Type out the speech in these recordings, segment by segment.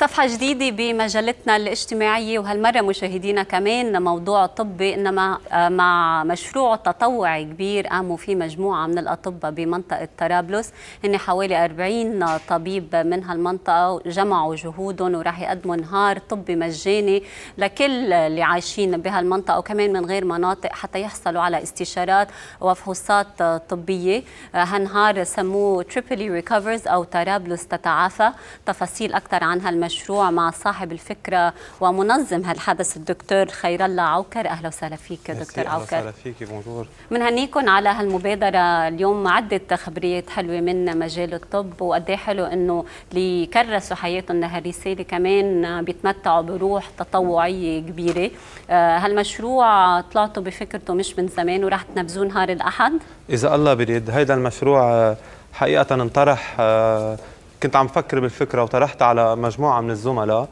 صفحة جديدة بمجلتنا الاجتماعية وهالمرة مشاهدينا كمان موضوع طبي إنما آه، مع مشروع تطوعي كبير قاموا فيه مجموعة من الأطباء بمنطقة طرابلس هن حوالي 40 طبيب من هالمنطقة جمعوا جهودهم وراح يقدموا نهار طبي مجاني لكل اللي عايشين بهالمنطقة وكمان من غير مناطق حتى يحصلوا على استشارات وفحوصات طبية آه، هالنهار سموه تريبلي ريكفرز أو طرابلس تتعافى تفاصيل أكثر عن هالمشروع المشروع مع صاحب الفكرة ومنظم هالحدث الدكتور خير الله عوكر أهلا وسهلا فيك دكتور عوكر أهلا وسهلا فيك بونجور بنهنيكم على هالمبادرة اليوم عدة خبريات حلوة من مجال الطب وقد إيه حلو إنه اللي كرسوا حياتهم لهالرسالة كمان بيتمتعوا بروح تطوعية كبيرة آه، هالمشروع طلعتوا بفكرته مش من زمان وراح تنفذوه نهار الأحد إذا الله بريد هيدا المشروع حقيقة انطرح آه، كنت عم فكر بالفكره وطرحتها على مجموعه من الزملاء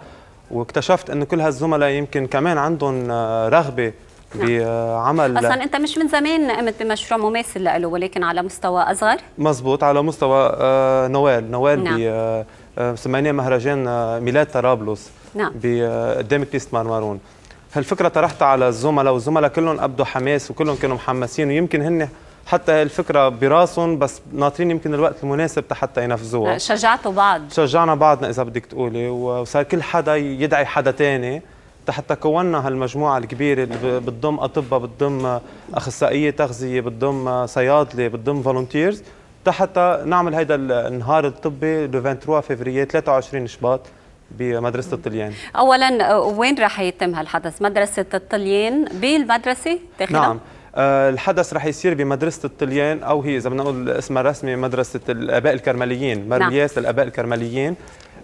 واكتشفت انه كل هالزملاء يمكن كمان عندهم آه، رغبه نعم. بعمل اصلا انت مش من زمان قمت بمشروع مماثل له ولكن على مستوى اصغر مزبوط على مستوى آه، نوال نوال نعم. آه، سميناه مهرجان ميلاد طرابلس نعم قدام بيست مرمرون هالفكره طرحتها على الزملاء والزملاء كلهم ابدوا حماس وكلهم كانوا محمسين ويمكن هن حتى الفكره براسهم بس ناطرين يمكن الوقت المناسب حتى ينفذوها أه، شجعتوا بعض شجعنا بعضنا اذا بدك تقولي وصار كل حدا يدعي حدا ثاني حتى كونا هالمجموعه الكبيره اللي بتضم اطباء بتضم اخصائيه تغذيه بتضم صيادله بتضم فولونتيرز حتى نعمل هيدا النهار الطبي لو 23 فبراير 23 شباط بمدرسه الطليان اولا أه، وين راح يتم هالحدث مدرسه الطليان بالمدرسه نعم آه، الحدث رح يصير بمدرسه الطليان او هي اذا بدنا نقول اسمها الرسمي مدرسه الاباء الكرمليين مرلياس نعم. الاباء الكرمليين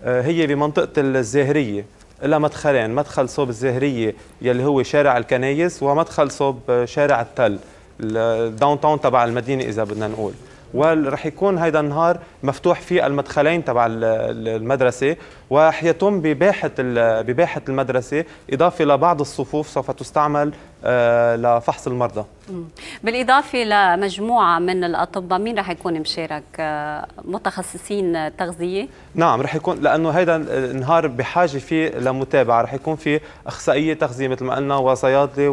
آه، هي بمنطقه الزاهريه لها مدخلين مدخل صوب الزهرية يلي هو شارع الكنايس ومدخل صوب آه، شارع التل الداون تاون تبع المدينة إذا بدنا نقول ورح يكون هيدا النهار مفتوح فيه المدخلين تبع المدرسه يتم بباحه بباحه المدرسه اضافه لبعض الصفوف سوف تستعمل آه، لفحص المرضى بالإضافة لمجموعة من الأطباء مين رح يكون مشارك آه، متخصصين تغذية؟ نعم رح يكون لأنه هيدا النهار بحاجة فيه لمتابعة رح يكون في أخصائية تغذية مثل ما قلنا وصيادلة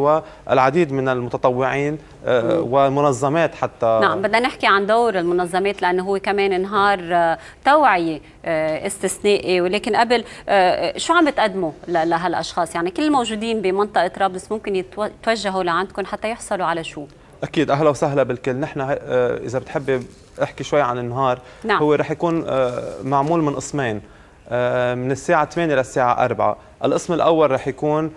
والعديد من المتطوعين آه، ومنظمات حتى نعم بدنا نحكي عن دور المنظمات لأنه هو كمان نهار آه، توعية استثنائي ولكن قبل شو عم بتقدموا لهالأشخاص يعني كل الموجودين بمنطقة طرابلس ممكن يتوجهوا لعندكم حتى يحصلوا على شو؟ اكيد اهلا وسهلا بالكل نحن آه، اذا بتحبي احكي شوي عن النهار نعم. هو رح يكون آه، معمول من قسمين آه، من الساعة 8 للساعة 4 القسم الأول رح يكون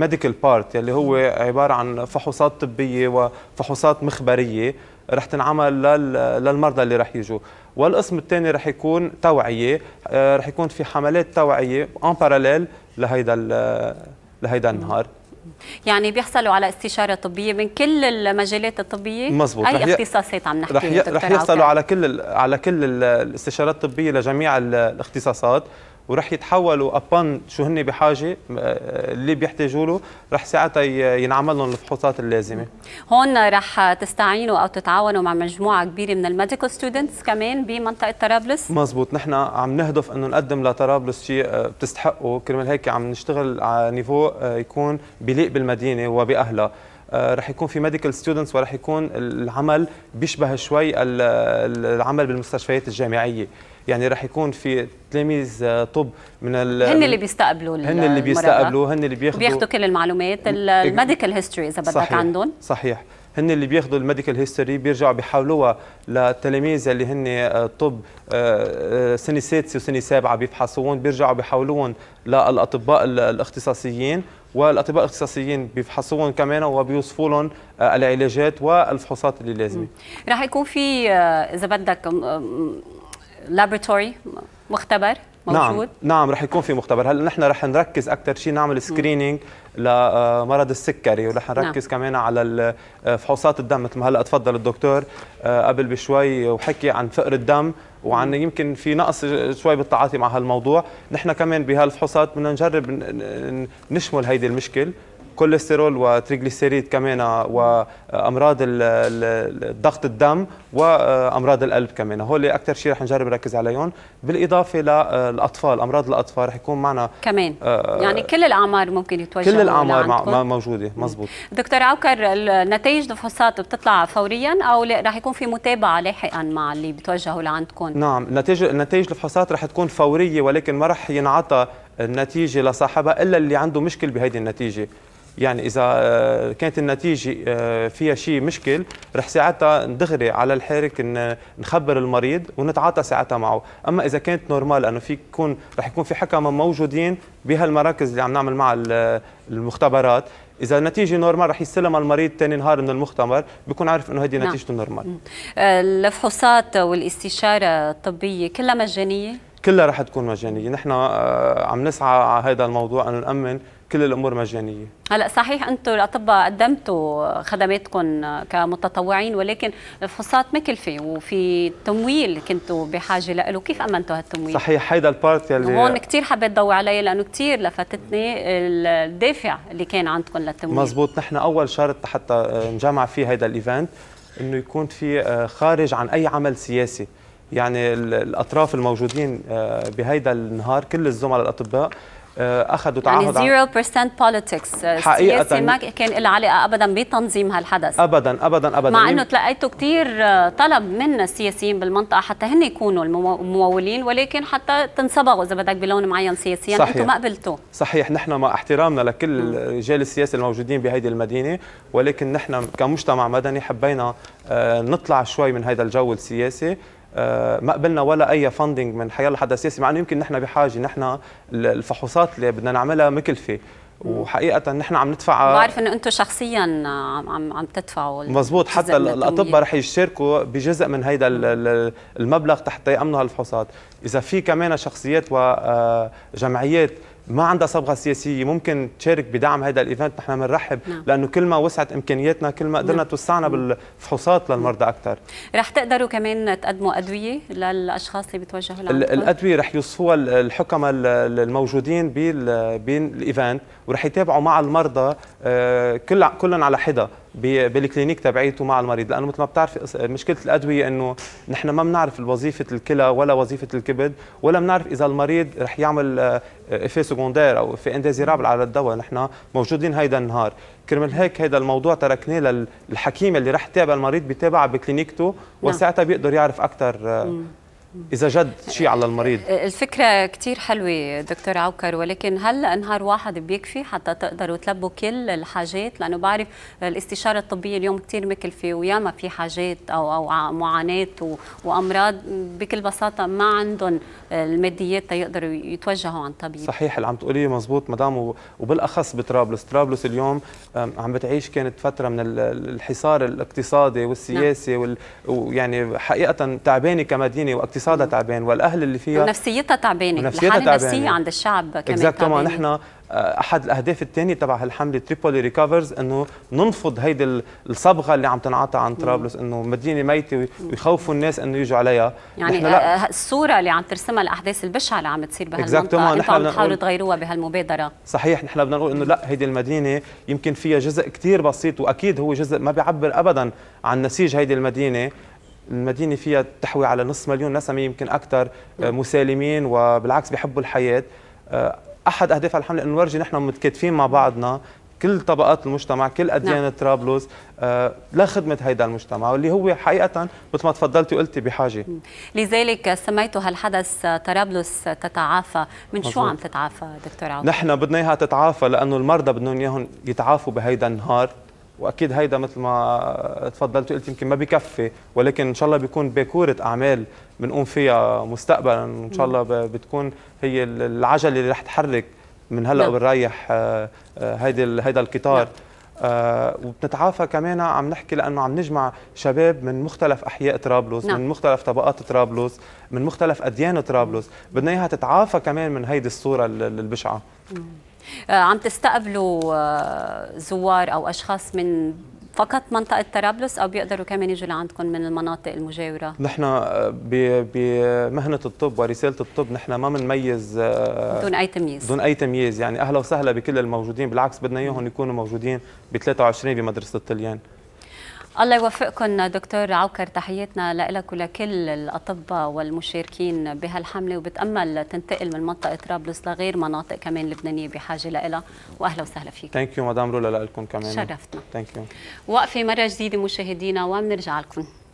ميديكال بارت يلي هو عبارة عن فحوصات طبية وفحوصات مخبرية رح تنعمل للمرضى اللي رح يجوا والقسم الثاني رح يكون توعية رح يكون في حملات توعية ان باراليل لهيدا لهيدا النهار يعني بيحصلوا على استشاره طبيه من كل المجالات الطبيه مزبوط. اي اختصاصات عم نحكي رح, رح يحصلوا على كل على كل الاستشارات الطبيه لجميع الاختصاصات ورح يتحولوا ابان شو هن بحاجه آه، اللي بيحتاجوا له رح ساعتها ينعمل لهم الفحوصات اللازمه هون رح تستعينوا او تتعاونوا مع مجموعه كبيره من الميديكال ستودنتس كمان بمنطقه طرابلس مزبوط نحن عم نهدف انه نقدم لطرابلس شيء آه، بتستحقه كرمال هيك عم نشتغل على نيفو آه، يكون بليق بالمدينه وباهلها رح يكون في ميديكال ستودنتس ورح يكون العمل بيشبه شوي العمل بالمستشفيات الجامعيه يعني رح يكون في تلاميذ آه، طب من ال هن اللي بيستقبلوا هن اللي بيستقبلوا هن اللي بياخذوا بياخذوا كل المعلومات الميديكال هيستوري اذا بدك عندهم صحيح هن اللي بياخذوا الميديكال هيستوري بيرجعوا بيحولوها للتلاميذ اللي هن آه، طب آه، سنه سادسه وسنه سابعه بيفحصوهم بيرجعوا بيحولوهم للاطباء الاختصاصيين والاطباء الاختصاصيين بيفحصوهم كمان وبيوصفوا لهم العلاجات والفحوصات اللي لازمه. رح يكون في اذا بدك لابراتوري مختبر نعم، موجود نعم نعم رح يكون في مختبر هلا نحن رح نركز اكثر شيء نعمل سكرينينج لمرض آه، السكري ورح نعم. نركز نعم. كمان على آه، فحوصات الدم مثل ما هلا تفضل الدكتور آه، قبل بشوي وحكي عن فقر الدم وعن يمكن في نقص شوي بالتعاطي مع هالموضوع نحن كمان بهالفحوصات بدنا نجرب نشمل هيدي المشكل كوليسترول وتريجليسيريد كمان وامراض ضغط الدم وامراض القلب كمان هول اكثر شيء رح نجرب نركز عليهم بالاضافه للاطفال امراض الاطفال رح يكون معنا كمان آه، يعني كل الاعمار ممكن يتوجهوا كل الاعمار موجوده مزبوط دكتور عوكر نتائج الفحوصات بتطلع فوريا او رح يكون في متابعه لاحقا مع اللي بتوجهوا لعندكم نعم نتائج نتائج الفحوصات رح تكون فوريه ولكن ما رح ينعطى النتيجه لصاحبها الا اللي عنده مشكل بهيدي النتيجه يعني اذا آه، كانت النتيجه آه، فيها شيء مشكل رح ساعتها دغري على الحرك نخبر المريض ونتعاطى ساعتها معه اما اذا كانت نورمال لانه في يكون رح يكون في حكم موجودين بهالمراكز اللي عم نعمل معها المختبرات اذا النتيجه نورمال رح يستلمها المريض ثاني نهار من المختبر بيكون عارف انه هذه نعم. نتيجته نعم. نورمال آه، الفحوصات والاستشاره الطبيه كلها مجانيه كلها رح تكون مجانيه نحن عم نسعى على هذا الموضوع انه نامن كل الامور مجانيه هلا صحيح انتم الاطباء قدمتوا خدماتكم كمتطوعين ولكن الفحوصات مكلفه وفي تمويل كنتوا بحاجه له كيف امنتوا هالتمويل صحيح هيدا البارت يلي هون كثير حبيت ضوي عليه لانه كثير لفتتني الدافع اللي كان عندكم للتمويل مزبوط نحن اول شرط حتى آه، نجمع فيه هيدا الايفنت انه يكون في آه، خارج عن اي عمل سياسي يعني الاطراف الموجودين آه، بهيدا النهار كل الزملاء الاطباء آه، اخذوا يعني تعهد يعني 0% بوليتكس حقيقه ما كان لها علاقه ابدا بتنظيم هالحدث ابدا ابدا ابدا مع انه تلقيتوا كثير آه، طلب من السياسيين بالمنطقه حتى هن يكونوا الممولين ولكن حتى تنصبغوا اذا بدك بلون معين سياسيا صحيح. انتم ما قبلتوا صحيح نحن مع احترامنا لكل الرجال السياسي الموجودين بهيدي المدينه ولكن نحن كمجتمع مدني حبينا آه، نطلع شوي من هذا الجو السياسي آه، ما قبلنا ولا اي فاندنج من حيال لحد سياسي مع انه يمكن نحن بحاجه نحن الفحوصات اللي بدنا نعملها مكلفه وحقيقه نحن عم ندفع بعرف انه انتم شخصيا عم عم تدفعوا مزبوط حتى الاطباء رح يشاركوا بجزء من هيدا المبلغ تحت يامنوا هالفحوصات اذا في كمان شخصيات وجمعيات آه، ما عندها صبغه سياسيه ممكن تشارك بدعم هذا الايفنت نحن بنرحب نعم. لانه كل ما وسعت امكانياتنا كل ما قدرنا نعم. توسعنا بالفحوصات للمرضى اكثر رح تقدروا كمان تقدموا ادويه للاشخاص اللي بتوجهوا لعندكم الادويه رح يوصفوها الحكماء الموجودين بالايفنت ورح يتابعوا مع المرضى آه، كل كلهم على حدا بالكلينيك تبعيته مع المريض لانه مثل ما بتعرف مشكله الادويه انه نحن ما بنعرف وظيفه الكلى ولا وظيفه الكبد ولا بنعرف اذا المريض رح يعمل افي آه، سكوندير او في انديزيرابل على الدواء نحن موجودين هيدا النهار كرمال هيك هيدا الموضوع تركناه للحكيم اللي رح تتابع المريض بتابعها بكلينيكته نعم. وساعتها بيقدر يعرف اكثر آه، اذا جد شيء على المريض آه، الفكره كثير حلوه دكتور عوكر ولكن هلا نهار واحد بيكفي حتى تقدروا تلبوا كل الحاجات لانه بعرف الاستشاره الطبيه اليوم كثير مكلفه وياما في حاجات او او معاناه وامراض بكل بساطه ما عندهم الماديات تيقدروا يتوجهوا عن طبيب صحيح اللي عم تقوليه مزبوط مدام وبالاخص بطرابلس طرابلس اليوم عم بتعيش كانت فتره من الحصار الاقتصادي والسياسي نعم. ويعني حقيقه تعبانه كمدينه واقتصادية اقتصادها تعبان والاهل اللي فيها ونفسيتها تعبانه الحاله النفسيه عند الشعب كمان اكزاكتومون نحن آه، احد الاهداف الثانيه تبع هالحمله تريبولي ريكفرز انه ننفض هيدي الصبغه اللي عم تنعطى عن طرابلس انه مدينه ميته ويخوفوا الناس انه يجوا عليها يعني لا آه، الصوره اللي عم ترسمها الاحداث البشعه اللي عم تصير بهالمنطقه نحن عم تحاولوا تغيروها بهالمبادره صحيح نحن بدنا نقول انه لا هيدي المدينه يمكن فيها جزء كثير بسيط واكيد هو جزء ما بيعبر ابدا عن نسيج هيدي المدينه المدينة فيها تحوي على نص مليون نسمة يمكن أكثر آه، نعم. مسالمين وبالعكس بيحبوا الحياة آه، أحد أهداف الحملة أن نورجي نحن متكاتفين مع بعضنا كل طبقات المجتمع كل أديان نعم. طرابلس آه، لخدمة هيدا المجتمع واللي هو حقيقة مثل ما تفضلتي وقلتي بحاجة لذلك سميتوا هالحدث طرابلس تتعافى من شو عم تتعافى دكتور عوض؟ نحن بدنا إياها تتعافى لأنه المرضى بدنا إياهم يتعافوا بهيدا النهار واكيد هيدا مثل ما تفضلت قلت يمكن ما بكفي ولكن ان شاء الله بيكون باكوره اعمال بنقوم فيها مستقبلا وان شاء الله بتكون هي العجله اللي رح تحرك من هلا نعم. وبنريح آه، آه، هيدي هيدا القطار نعم. آه وبنتعافى كمان عم نحكي لانه عم نجمع شباب من مختلف احياء طرابلس نعم. من مختلف طبقات طرابلس من مختلف اديان طرابلس بدنا اياها تتعافى كمان من هيدي الصوره البشعه مم. آه، عم تستقبلوا آه، زوار او اشخاص من فقط منطقة طرابلس أو بيقدروا كمان يجوا لعندكم من المناطق المجاورة؟ نحن آه، بمهنة الطب ورسالة الطب نحن ما بنميز دون أي تمييز دون أي تمييز يعني أهلا وسهلا بكل الموجودين بالعكس بدنا إياهم يكونوا موجودين ب 23 بمدرسة الطليان الله يوفقكم دكتور عوكر تحياتنا لك ولكل الاطباء والمشاركين بهالحمله وبتامل تنتقل من منطقه طرابلس لغير مناطق كمان لبنانيه بحاجه لها واهلا وسهلا فيك ثانك يو مدام رولا لكم كمان شرفتنا ثانك يو وقفه مره جديده مشاهدينا وبنرجع لكم